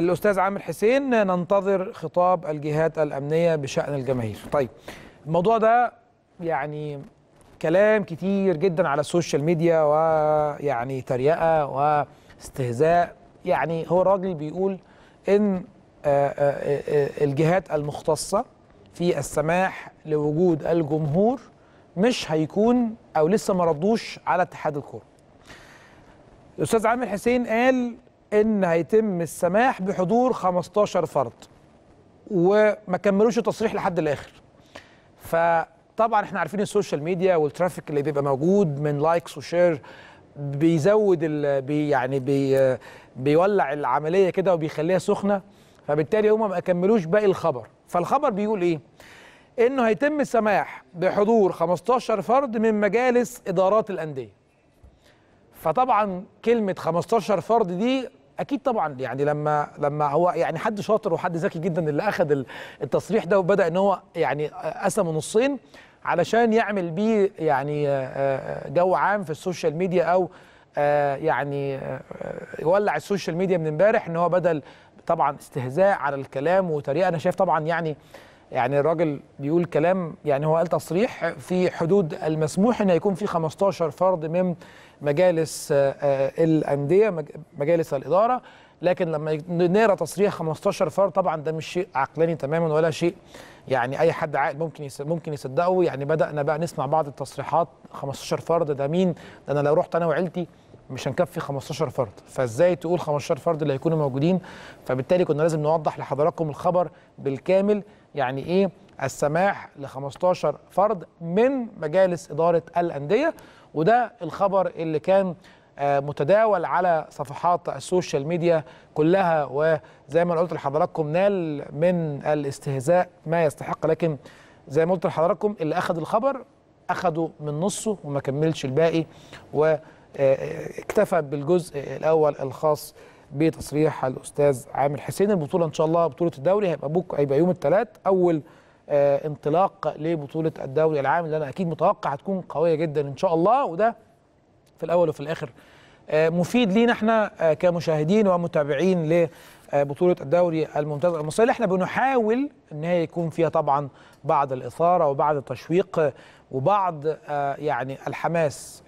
الاستاذ عامر حسين ننتظر خطاب الجهات الامنيه بشان الجماهير طيب الموضوع ده يعني كلام كتير جدا على السوشيال ميديا ويعني تريقه واستهزاء يعني هو راجل بيقول ان آه، آه، آه، الجهات المختصه في السماح لوجود الجمهور مش هيكون او لسه ما ردوش على اتحاد الكوره الاستاذ عامر حسين قال ان هيتم السماح بحضور 15 فرد وما كملوش التصريح لحد الاخر فطبعا احنا عارفين السوشيال ميديا والترافيك اللي بيبقى موجود من لايكس وشير بيزود ال بي يعني بي بيولع العمليه كده وبيخليها سخنه فبالتالي هم ما كملوش باقي الخبر فالخبر بيقول ايه انه هيتم السماح بحضور 15 فرد من مجالس ادارات الانديه فطبعا كلمه 15 فرد دي اكيد طبعا يعني لما لما هو يعني حد شاطر وحد ذكي جدا اللي اخذ التصريح ده وبدا ان هو يعني قسمه نصين علشان يعمل بيه يعني جو عام في السوشيال ميديا او يعني يولع السوشيال ميديا من امبارح ان هو بدل طبعا استهزاء على الكلام وطريقه انا شايف طبعا يعني يعني الراجل بيقول كلام يعني هو قال تصريح في حدود المسموح ان يكون في 15 فرد من مجالس آه، آه، الانديه مجالس الاداره لكن لما نرى تصريح 15 فرد طبعا ده مش شيء عقلاني تماما ولا شيء يعني اي حد عاقل ممكن ممكن يصدقه يعني بدانا بقى نسمع بعض التصريحات 15 فرد ده مين ده انا لو رحت انا وعيلتي مش هنكفي 15 فرد فازاي تقول 15 فرد اللي هيكونوا موجودين فبالتالي كنا لازم نوضح لحضراتكم الخبر بالكامل يعني ايه السماح ل 15 فرد من مجالس اداره الانديه وده الخبر اللي كان آه، متداول على صفحات السوشيال ميديا كلها وزي ما قلت لحضراتكم نال من الاستهزاء ما يستحق لكن زي ما قلت لحضراتكم اللي اخذ الخبر أخذه من نصه وما كملش الباقي واكتفى آه، آه، بالجزء الاول الخاص بتصريح الاستاذ عامر حسين البطوله ان شاء الله بطوله الدوري هيبقى بك هيبقى يوم الثلاث اول آه انطلاق لبطوله الدوري العام اللي انا اكيد متوقع هتكون قويه جدا ان شاء الله وده في الاول وفي الاخر آه مفيد لينا احنا آه كمشاهدين ومتابعين لبطوله آه، الدوري الممتاز المصري اللي احنا بنحاول ان هي يكون فيها طبعا بعض الاثاره وبعض التشويق وبعض آه، يعني الحماس